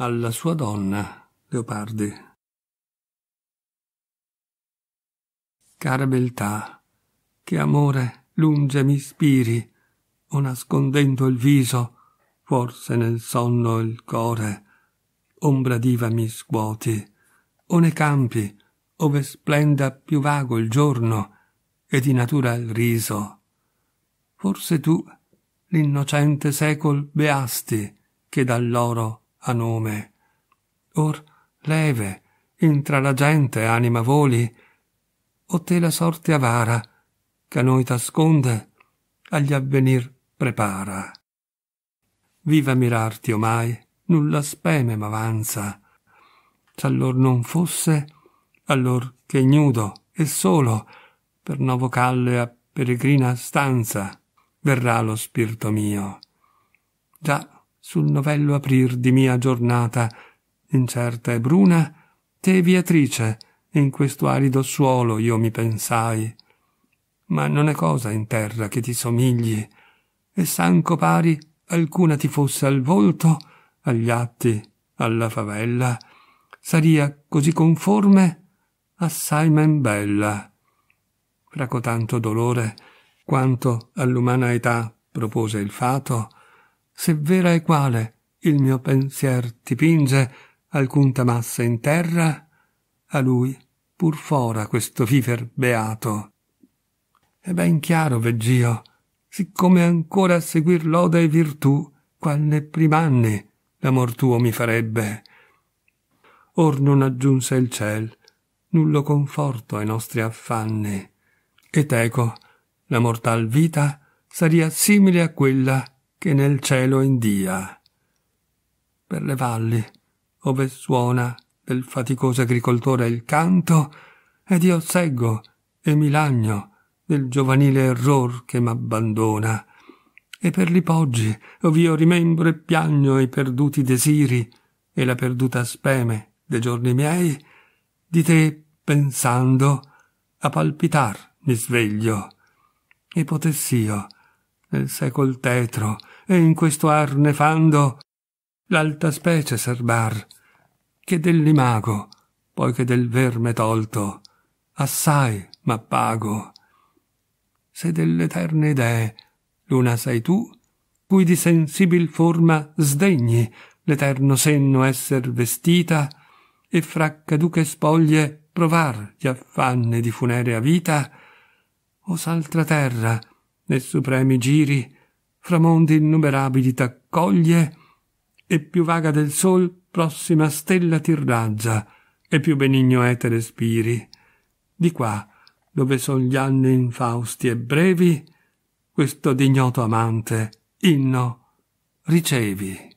alla sua donna, Leopardi. Cara beltà, che amore lunge mi spiri, o nascondendo il viso, forse nel sonno il core, ombra diva mi scuoti, o ne campi, ove splenda più vago il giorno, e di natura il riso. Forse tu, l'innocente secol beasti, che dall'oro a nome. Or leve, intra la gente anima voli, o te la sorte avara, che a noi t'asconde, agli avvenir prepara. Viva mirarti omai, nulla speme m'avanza. S'allor non fosse, allor che ignudo e solo, per novo calle a peregrina stanza, verrà lo spirito mio. Già sul novello aprir di mia giornata, incerta e bruna, te viatrice, in questo arido suolo io mi pensai. Ma non è cosa in terra che ti somigli, e sanco pari alcuna ti fosse al volto, agli atti, alla favella, saria così conforme, assai men bella. Fra cotanto dolore, quanto all'umana età propose il fato, se vera e quale il mio pensier ti pinge alcunta massa in terra, a lui pur fora questo viver beato. E ben chiaro vegg'io, siccome ancora a seguir loda e virtù, qual ne primanni l'amor tuo mi farebbe. Or non aggiunse il ciel nullo conforto ai nostri affanni, E teco, la mortal vita saria simile a quella che nel cielo india, per le valli ove suona del faticoso agricoltore il canto, ed io seggo e mi lagno del giovanile error che m'abbandona, e per li poggi ov'io rimembro e piagno i perduti desiri e la perduta speme de giorni miei, di te pensando a palpitar mi sveglio, e potess'io nel secol tetro e in questo ar nefando l'alta specie serbar che dell'imago poi che del verme tolto assai m'appago se delle dell'eterne idee l'una sei tu cui di sensibil forma sdegni l'eterno senno esser vestita e fra caduche spoglie provar gli affanni di funerea vita o s'altra terra ne supremi giri, fra mondi innumerabili t'accoglie, e più vaga del sol prossima stella ti raggia, e più benigno etere spiri. Di qua, dove son gli anni infausti e brevi, questo d'ignoto amante, inno, ricevi.